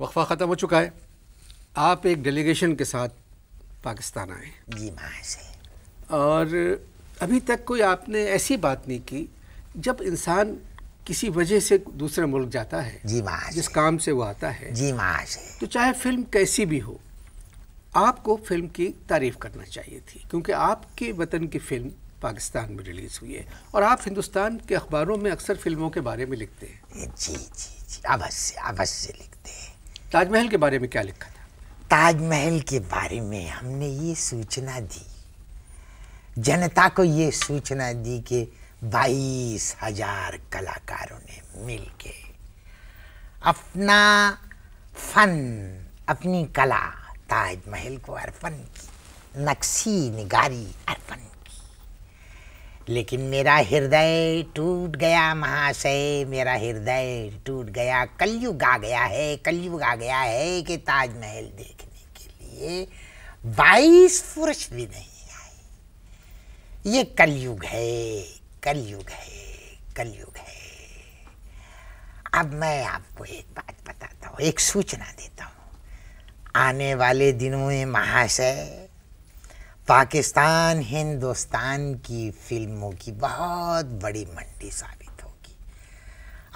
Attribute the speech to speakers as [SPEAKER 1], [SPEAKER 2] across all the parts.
[SPEAKER 1] वक्फा ख़त्म हो चुका है आप एक डेलीगेशन के साथ पाकिस्तान आए जी वहाँ से और अभी तक कोई आपने ऐसी बात नहीं की जब इंसान किसी वजह से दूसरे मुल्क जाता है जी जिस काम से वो आता है जी से तो चाहे फिल्म कैसी भी हो आपको फिल्म की तारीफ़ करना चाहिए थी क्योंकि आपके वतन की फ़िल्म पाकिस्तान में रिलीज़ हुई है और आप हिंदुस्तान के अखबारों में अक्सर फिल्मों के बारे में लिखते हैं जी जी जी अवश्य अवश्य लिखते हैं ताजमहल के बारे में क्या लिखा था ताजमहल के
[SPEAKER 2] बारे में हमने ये सूचना दी जनता को ये सूचना दी कि बाईस हजार कलाकारों ने मिलके अपना फन अपनी कला ताजमहल को अर्पण की नक्शी निगारी अर्पण लेकिन मेरा हृदय टूट गया महाशय मेरा हृदय टूट गया कलयुग आ गया है कलयुग आ गया है कि ताजमहल देखने के लिए बाईस पुरुष भी नहीं आए ये कलयुग है कलयुग है कलयुग है अब मैं आपको एक बात बताता हूँ एक सूचना देता हूँ आने वाले दिनों में महाशय पाकिस्तान हिंदुस्तान की फिल्मों की बहुत बड़ी मंडी साबित होगी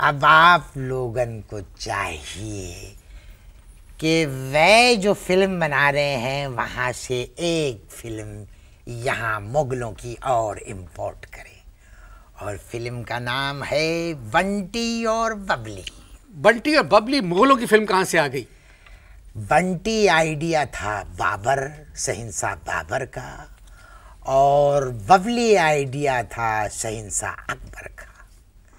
[SPEAKER 2] अब आप लोगन को चाहिए कि वे जो फिल्म बना रहे हैं वहाँ से एक फिल्म यहाँ मुग़लों की और इम्पोर्ट करें और फिल्म का नाम है बंटी और बबली बंटी और बबली मुग़लों की फिल्म कहाँ से आ गई बंटी आइडिया था बाबर शहनशाह बाबर का और बबली आइडिया था शहनशाह अकबर का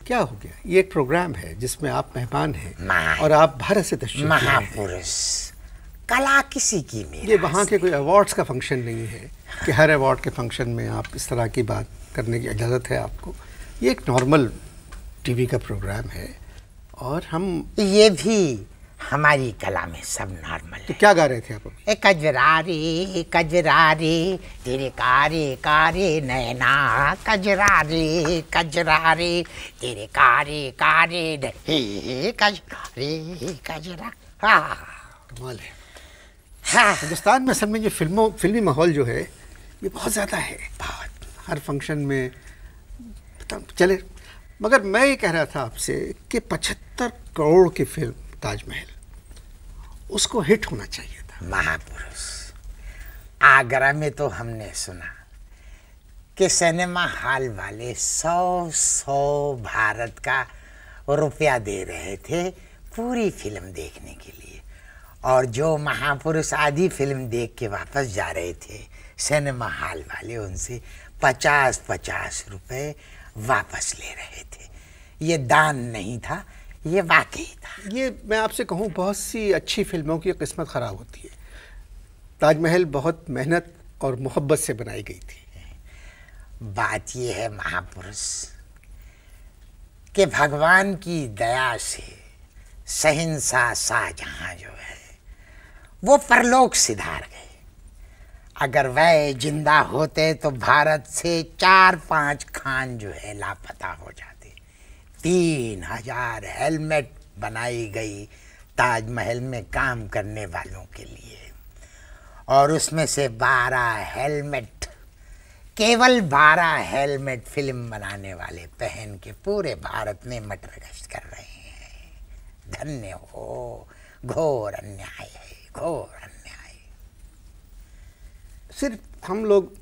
[SPEAKER 1] क्या हो गया ये एक प्रोग्राम है जिसमें आप मेहमान
[SPEAKER 2] हैं और
[SPEAKER 1] आप भारत से तशरीफ महापुरुष कला किसी की मेरा ये वहाँ के कोई अवार्ड्स का फंक्शन नहीं है कि हर अवार्ड के फंक्शन में आप इस तरह की बात करने की इजाज़त है आपको ये एक नॉर्मल टीवी का प्रोग्राम है और हम ये भी हमारी कला में सब नॉर्मल तो क्या गा रहे थे आप ए
[SPEAKER 2] कजरारी कजरारी तेरे कारे कारे नैना कजरारी कजरारी तेरे कारे कारे हे कजरा हाँ कमाल
[SPEAKER 1] है हिंदुस्तान में असल में जो फिल्मों फिल्मी माहौल जो है ये बहुत ज़्यादा है बहुत हर फंक्शन में चले मगर मैं ये कह रहा था आपसे कि पचहत्तर करोड़ की फिल्म ताजमहल उसको हिट होना चाहिए
[SPEAKER 2] था महापुरुष आगरा में तो हमने सुना कि सिनेमा हॉल वाले सौ सौ भारत का रुपया दे रहे थे पूरी फिल्म देखने के लिए और जो महापुरुष आधी फिल्म देख के वापस जा रहे थे सिनेमा हॉल वाले उनसे पचास पचास
[SPEAKER 1] रुपए वापस ले रहे थे ये दान नहीं था ये वाकई था ये मैं आपसे कहूँ बहुत सी अच्छी फिल्मों की किस्मत ख़राब होती है ताजमहल बहुत मेहनत और मोहब्बत से बनाई गई थी बात यह
[SPEAKER 2] है महापुरुष
[SPEAKER 1] के भगवान की दया से
[SPEAKER 2] सहिंसा शाहजहाँ जो है वो परलोक सिधार गए अगर वह जिंदा होते तो भारत से चार पांच खान जो है लापता हो जाते तीन हजार हेलमेट बनाई गई ताजमहल में काम करने वालों के लिए और उसमें से बारह हेलमेट केवल बारह हेलमेट फिल्म बनाने वाले पहन के पूरे भारत में मटर गश्त कर रहे हैं
[SPEAKER 1] धन्य हो घोर अन्याय है घोर अन्याय सिर्फ हम लोग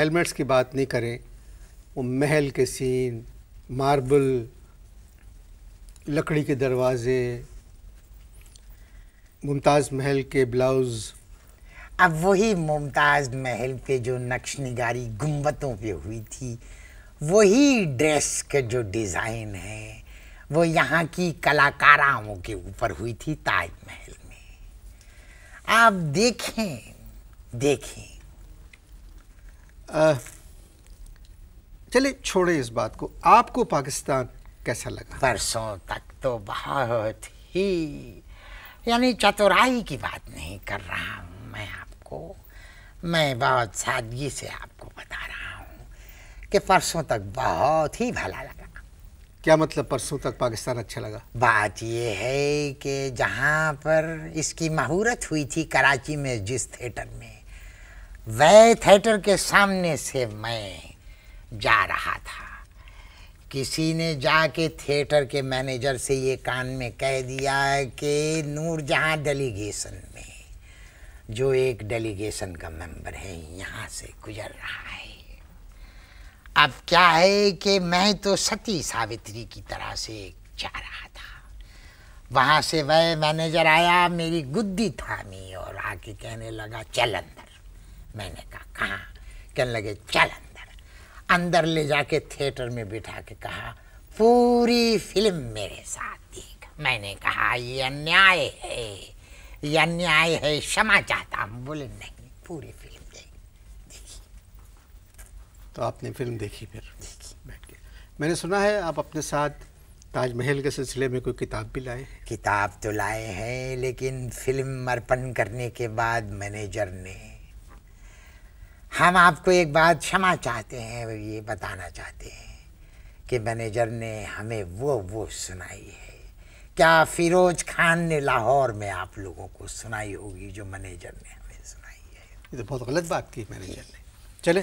[SPEAKER 1] हेलमेट्स की बात नहीं करें वो महल के सीन मार्बल लकड़ी के दरवाजे मुमताज़ महल के ब्लाउज़
[SPEAKER 2] अब वही मुमताज़ महल पे जो नक्श निगारी गुम्बतों पे हुई थी वही ड्रेस के जो डिज़ाइन है वो यहाँ की कलाकाराओं के ऊपर हुई थी ताज महल में आप देखें
[SPEAKER 1] देखें आ, चले छोड़े इस बात को आपको पाकिस्तान कैसा लगा परसों तक तो
[SPEAKER 2] बहुत ही यानी चतुराई की बात नहीं कर रहा हूँ मैं आपको मैं बहुत सादगी से आपको बता रहा हूँ कि परसों तक बहुत ही भला लगा क्या मतलब परसों तक पाकिस्तान अच्छा लगा बात यह है कि जहाँ पर इसकी महूरत हुई थी कराची में जिस थिएटर में वह थिएटर के सामने से मैं जा रहा था किसी ने जाके थिएटर के मैनेजर से ये कान में कह दिया कि नूरजहाँ डेलीगेशन में जो एक डेलीगेशन का मेंबर है यहाँ से गुजर रहा है अब क्या है कि मैं तो सती सावित्री की तरह से जा रहा था वहाँ से वह मैनेजर आया मेरी गुद्दी थामी और आके कहने लगा चल अंदर मैंने कहा कहाँ कहने लगे चल अंदर अंदर ले जाके थिएटर में बिठा के कहा पूरी फिल्म मेरे साथ देख मैंने कहा ये अन्याय है ये अन्याय है क्षमा चाहता हूँ
[SPEAKER 1] बोले नहीं पूरी फिल्म देख देखी तो आपने फिल्म देखी फिर देखी बैठ के मैंने सुना है आप अपने साथ ताजमहल के सिलसिले में कोई किताब
[SPEAKER 2] भी लाए किताब तो लाए हैं लेकिन फिल्म अर्पण करने के बाद मैनेजर ने हम आपको एक बात क्षमा चाहते हैं ये बताना चाहते हैं कि मैनेजर ने हमें वो वो सुनाई है क्या फिरोज खान ने लाहौर में आप लोगों को सुनाई होगी जो मैनेजर ने हमें सुनाई
[SPEAKER 1] है ये तो बहुत गलत बात की मैनेजर ने चले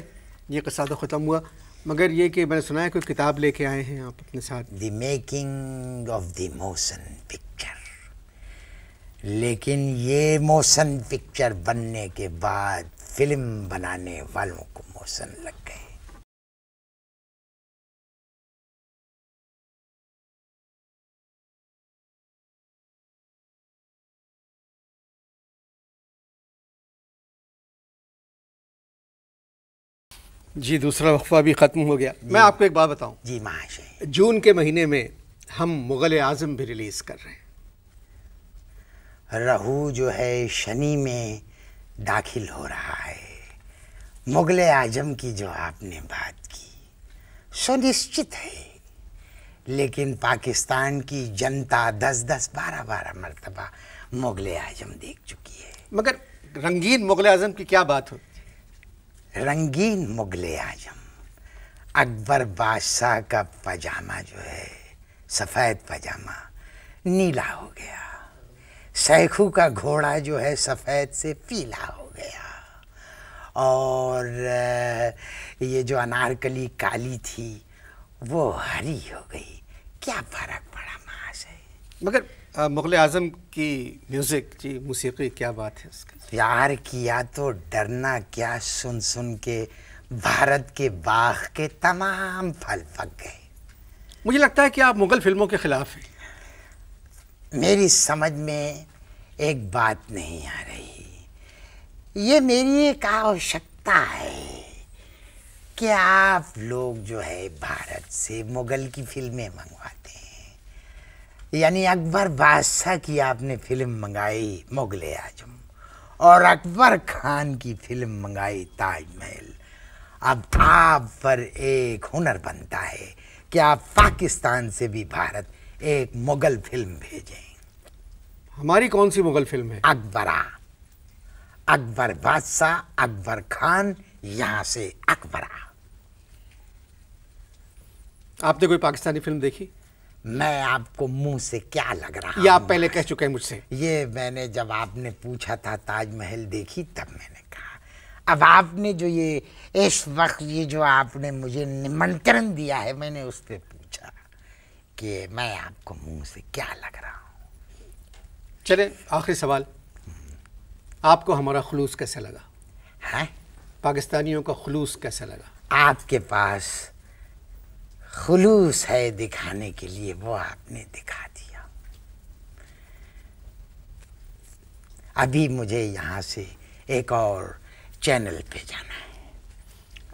[SPEAKER 1] ये किस्सा तो ख़त्म हुआ मगर ये कि मैंने सुना है कोई किताब लेके आए हैं आप
[SPEAKER 2] अपने साथ the making of the motion picture लेकिन ये मोशन पिक्चर बनने
[SPEAKER 1] के बाद फिल्म बनाने वालों को मोशन लग गए जी दूसरा वक्फा भी ख़त्म हो गया मैं आपको एक बात बताऊं जी महाशय जून के महीने में हम मुग़ल आज़म भी रिलीज़ कर रहे
[SPEAKER 2] हैं रहू जो है शनि में दाखिल हो रहा है मुगल आजम की जो आपने बात की सुनिश्चित है लेकिन पाकिस्तान की जनता दस दस बारह बारह मरतबा मुगल आजम देख चुकी है मगर रंगीन मुगल आजम की क्या बात होती रंगीन मुगल आजम अकबर बादशाह का पजामा जो है सफ़ेद पजामा नीला हो गया सैखू का घोड़ा जो है सफ़ेद से पीला हो गया और ये जो अनारकली काली
[SPEAKER 1] थी वो हरी हो गई
[SPEAKER 2] क्या फ़र्क पड़ा
[SPEAKER 1] है मगर मुग़ल आज़म की म्यूज़िक जी मौसीकी क्या बात है उसकी प्यार
[SPEAKER 2] किया तो डरना क्या सुन सुन के भारत के बाग के तमाम फल पक गए मुझे लगता है कि आप मुग़ल फ़िल्मों के ख़िलाफ़ हैं मेरी समझ में एक बात नहीं आ रही ये मेरी एक आवश्यकता है कि आप लोग जो है भारत से मुग़ल की फ़िल्में मंगवाते हैं यानी अकबर बादशाह की आपने फ़िल्म मंगाई मुग़ल आजम और अकबर खान की फ़िल्म मंगाई ताजमहल अब आप पर एक हुनर बनता है कि आप पाकिस्तान से भी भारत एक मुगल फिल्म भेजें हमारी कौन सी मुगल फिल्म है अकबरा अकबर बादशाह अकबर खान यहां से अकबरा आपने कोई पाकिस्तानी फिल्म देखी मैं आपको मुंह से क्या लग रहा ये आप पहले कह चुके हैं मुझसे ये मैंने जब आपने पूछा था ताजमहल देखी तब मैंने कहा अब आपने जो ये इस वक्त ये जो आपने मुझे निमंत्रण दिया है मैंने उस पर कि मैं आपको मुंह से क्या लग रहा हूँ
[SPEAKER 1] चले आखिरी सवाल आपको हमारा खलूस कैसे लगा है पाकिस्तानियों का खलूस कैसे लगा
[SPEAKER 2] आपके पास खलूस है दिखाने के लिए वो आपने दिखा दिया अभी मुझे यहाँ से
[SPEAKER 1] एक और चैनल पे जाना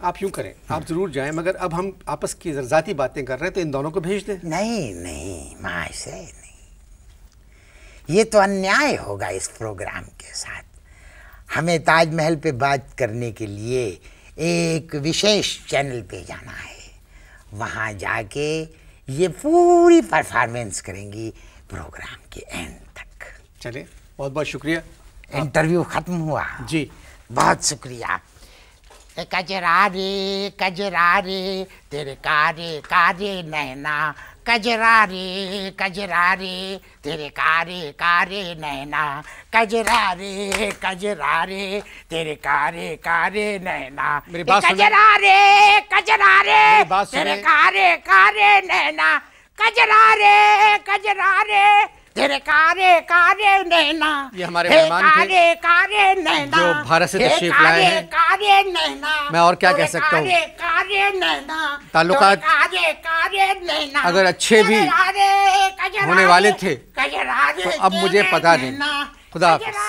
[SPEAKER 1] आप यूं करें आप जरूर जाएं मगर अब हम आपस की जाती बातें कर रहे हैं तो इन दोनों को भेज दें नहीं नहीं माँ ऐसे नहीं
[SPEAKER 2] ये तो अन्याय होगा इस प्रोग्राम के साथ हमें ताजमहल पे बात करने के लिए एक विशेष चैनल पे जाना है वहाँ जाके ये पूरी परफॉर्मेंस करेंगी प्रोग्राम के एंड तक चलिए बहुत बहुत शुक्रिया इंटरव्यू ख़त्म हुआ जी बहुत शुक्रिया कजरा रे कजरा रे तेरे कारे कारे नैना कजरा रे कजरा रे तेरे कारे कारे नैना कजरा रे कजरा रे तेरे कारे कारे नैना कजरा रे कजरा रे तेरे कारे कारे नैना कजरा रे मेरे कारे कारे नैना ये हमारे मेहमान कारे कारे नैना जो भारत से तशरीफ लाए हैं कारे नैना मैं और क्या कह सकता हूँ कारे नैना ताल्लुकात कारे कारे नैना अगर अच्छे भी होने वाले थे तो अब मुझे पता नहीं खुदा